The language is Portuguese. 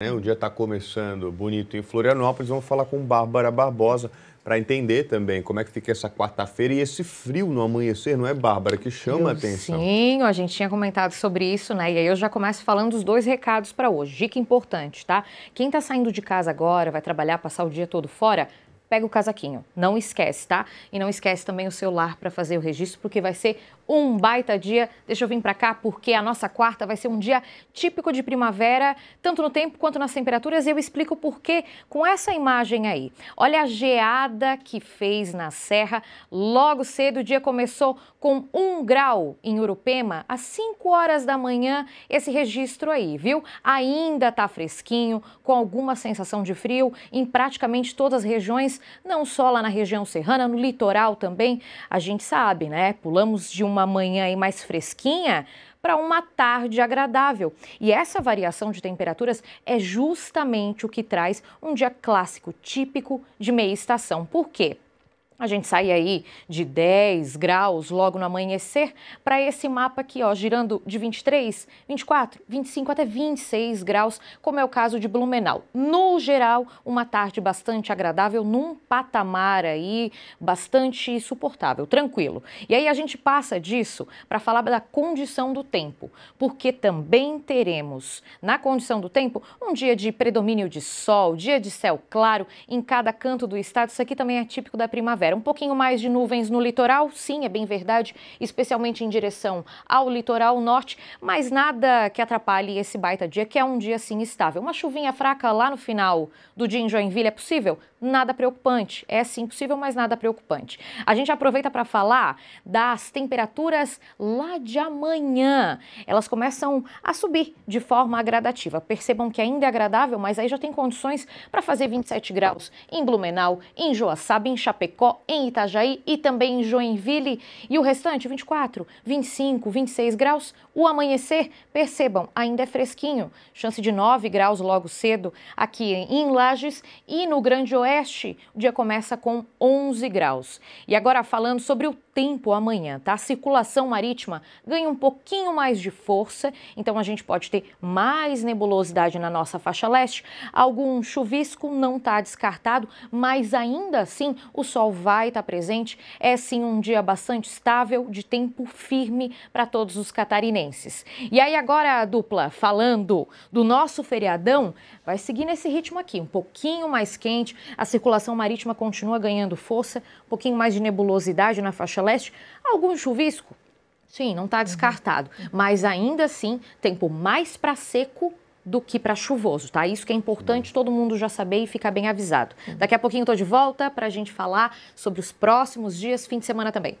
Né? O dia está começando bonito em Florianópolis. Vamos falar com Bárbara Barbosa para entender também como é que fica essa quarta-feira e esse frio no amanhecer, não é, Bárbara, que chama a atenção. Sim, a gente tinha comentado sobre isso, né? E aí eu já começo falando os dois recados para hoje. Dica importante, tá? Quem está saindo de casa agora, vai trabalhar, passar o dia todo fora, pega o casaquinho, não esquece, tá? E não esquece também o celular para fazer o registro, porque vai ser um baita dia. Deixa eu vir para cá, porque a nossa quarta vai ser um dia típico de primavera, tanto no tempo quanto nas temperaturas, e eu explico por quê com essa imagem aí. Olha a geada que fez na serra. Logo cedo o dia começou com um grau em Urupema, às 5 horas da manhã, esse registro aí, viu? Ainda tá fresquinho, com alguma sensação de frio em praticamente todas as regiões não só lá na região serrana, no litoral também. A gente sabe, né? Pulamos de uma manhã aí mais fresquinha para uma tarde agradável. E essa variação de temperaturas é justamente o que traz um dia clássico, típico de meia estação. Por quê? A gente sai aí de 10 graus logo no amanhecer para esse mapa aqui, ó, girando de 23, 24, 25 até 26 graus, como é o caso de Blumenau. No geral, uma tarde bastante agradável, num patamar aí bastante suportável, tranquilo. E aí a gente passa disso para falar da condição do tempo, porque também teremos na condição do tempo um dia de predomínio de sol, dia de céu claro em cada canto do estado. Isso aqui também é típico da primavera espera. Um pouquinho mais de nuvens no litoral, sim, é bem verdade, especialmente em direção ao litoral norte, mas nada que atrapalhe esse baita dia, que é um dia assim estável. Uma chuvinha fraca lá no final do dia em Joinville é possível? nada preocupante. É sim possível, mas nada preocupante. A gente aproveita para falar das temperaturas lá de amanhã. Elas começam a subir de forma gradativa. Percebam que ainda é agradável, mas aí já tem condições para fazer 27 graus em Blumenau, em Joaçaba, em Chapecó, em Itajaí e também em Joinville. E o restante, 24, 25, 26 graus. O amanhecer, percebam, ainda é fresquinho. Chance de 9 graus logo cedo aqui em Lages e no Grande Oeste oeste, o dia começa com 11 graus. E agora falando sobre o tempo amanhã, tá? A circulação marítima ganha um pouquinho mais de força, então a gente pode ter mais nebulosidade na nossa faixa leste. Algum chuvisco não está descartado, mas ainda assim o sol vai estar tá presente. É sim um dia bastante estável, de tempo firme para todos os catarinenses. E aí agora a dupla falando do nosso feriadão, vai seguir nesse ritmo aqui, um pouquinho mais quente, a circulação marítima continua ganhando força, um pouquinho mais de nebulosidade na faixa leste, algum chuvisco. Sim, não está descartado, uhum. mas ainda assim, tempo mais para seco do que para chuvoso, tá? Isso que é importante todo mundo já saber e ficar bem avisado. Uhum. Daqui a pouquinho estou de volta para a gente falar sobre os próximos dias, fim de semana também.